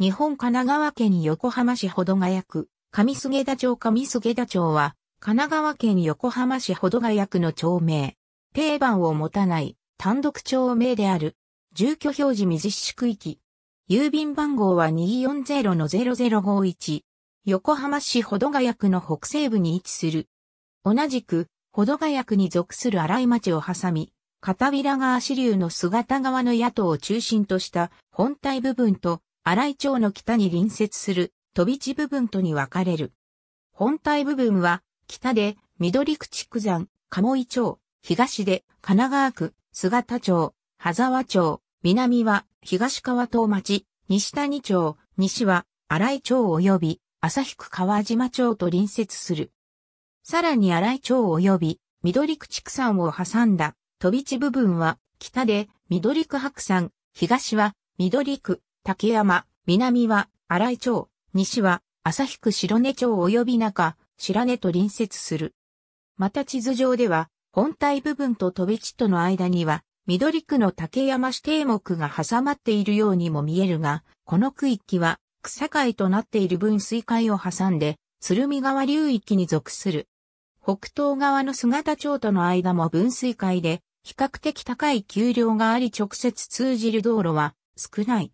日本神奈川県横浜市保土ヶ谷区、上菅田町上菅田町は、神奈川県横浜市保土ヶ谷区の町名。定番を持たない単独町名である。住居表示未実施区域。郵便番号は240-0051。横浜市保土ヶ谷区の北西部に位置する。同じく、保土ヶ谷区に属する新井町を挟み、片平川支流の姿川の野党を中心とした本体部分と新井町の北に隣接する飛び地部分とに分かれる。本体部分は北で緑区畜山、鴨井町、東で神奈川区、姿町、羽沢町、南は東川東町、西谷町、西は新井町及び旭区川島町と隣接する。さらに新井町及び緑区畜産を挟んだ飛び地部分は北で緑区白山、東は緑区竹山、南は荒井町、西は旭区白根町及び中、白根と隣接する。また地図上では、本体部分と飛び地との間には、緑区の竹山指定目が挟まっているようにも見えるが、この区域は草界となっている分水海を挟んで、鶴見川流域に属する。北東側の姿町との間も分水海で、比較的高い丘陵があり直接通じる道路は少ない。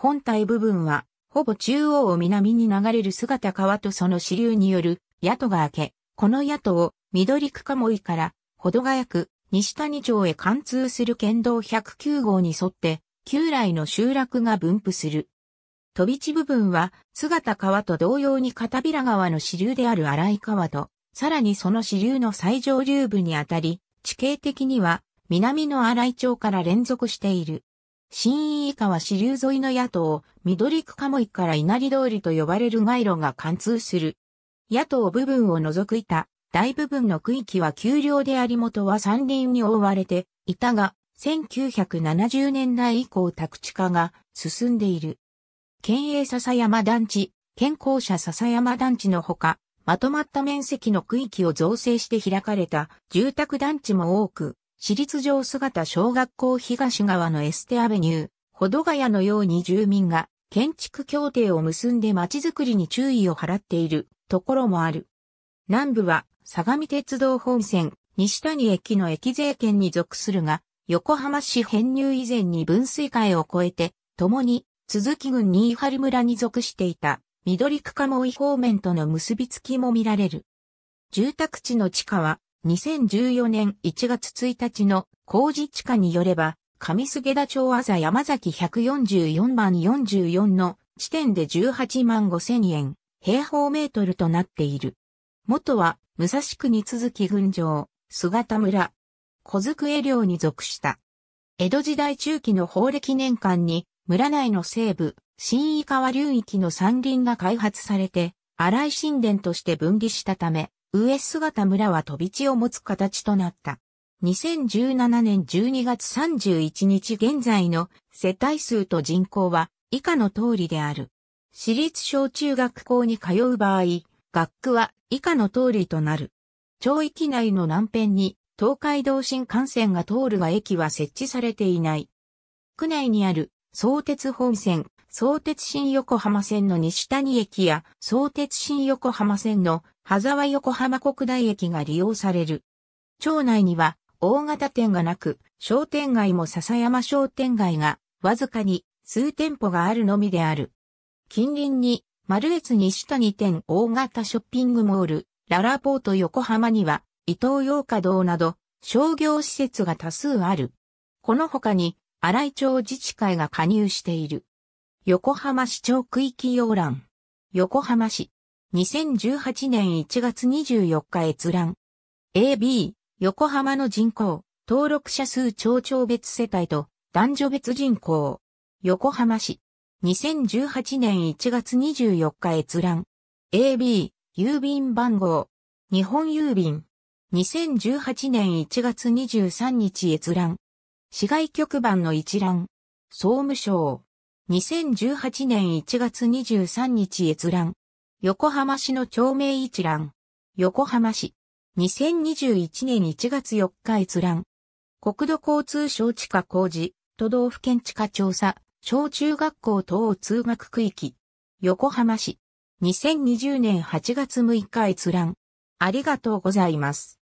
本体部分は、ほぼ中央を南に流れる姿川とその支流による、宿が明け、この宿を、緑区鴨いから、ほどがやく、西谷町へ貫通する県道109号に沿って、旧来の集落が分布する。飛び地部分は、姿川と同様に片平川の支流である荒井川と、さらにその支流の最上流部にあたり、地形的には、南の荒井町から連続している。新井下は支流沿いの野党、緑区鴨井から稲荷通りと呼ばれる街路が貫通する。野党部分を除くいた、大部分の区域は丘陵であり元は山林に覆われていたが、1970年代以降宅地化が進んでいる。県営笹山団地、健康者笹山団地のほか、まとまった面積の区域を造成して開かれた住宅団地も多く、私立城姿小学校東側のエステアベニュー、保土ヶ谷のように住民が建築協定を結んで街づくりに注意を払っているところもある。南部は相模鉄道本線西谷駅の駅税圏に属するが、横浜市編入以前に分水会を越えて、共に鈴木郡新春村に属していた緑区鴨居方面との結びつきも見られる。住宅地の地下は2014年1月1日の工事地下によれば、上菅田町あざ山崎144番44の地点で18万5千円、平方メートルとなっている。元は、武蔵区に続き群青、姿村、小机寮に属した。江戸時代中期の法暦年間に、村内の西部、新井川流域の山林が開発されて、荒井神殿として分離したため、上姿村は飛び地を持つ形となった。2017年12月31日現在の世帯数と人口は以下の通りである。私立小中学校に通う場合、学区は以下の通りとなる。町域内の南辺に東海道新幹線が通るが駅は設置されていない。区内にある相鉄本線、相鉄新横浜線の西谷駅や相鉄新横浜線の羽沢横浜国大駅が利用される。町内には大型店がなく、商店街も笹山商店街がわずかに数店舗があるのみである。近隣に丸越西谷店大型ショッピングモール、ララポート横浜には伊東洋華堂など商業施設が多数ある。この他に新井町自治会が加入している。横浜市長区域要欄。横浜市。2018年1月24日閲覧。AB、横浜の人口、登録者数町長別世帯と男女別人口。横浜市。2018年1月24日閲覧。AB、郵便番号。日本郵便。2018年1月23日閲覧。市外局番の一覧。総務省。2018年1月23日閲覧。横浜市の町名一覧。横浜市。2021年1月4日閲覧。国土交通省地下工事、都道府県地下調査、小中学校等通学区域。横浜市。2020年8月6日閲覧。ありがとうございます。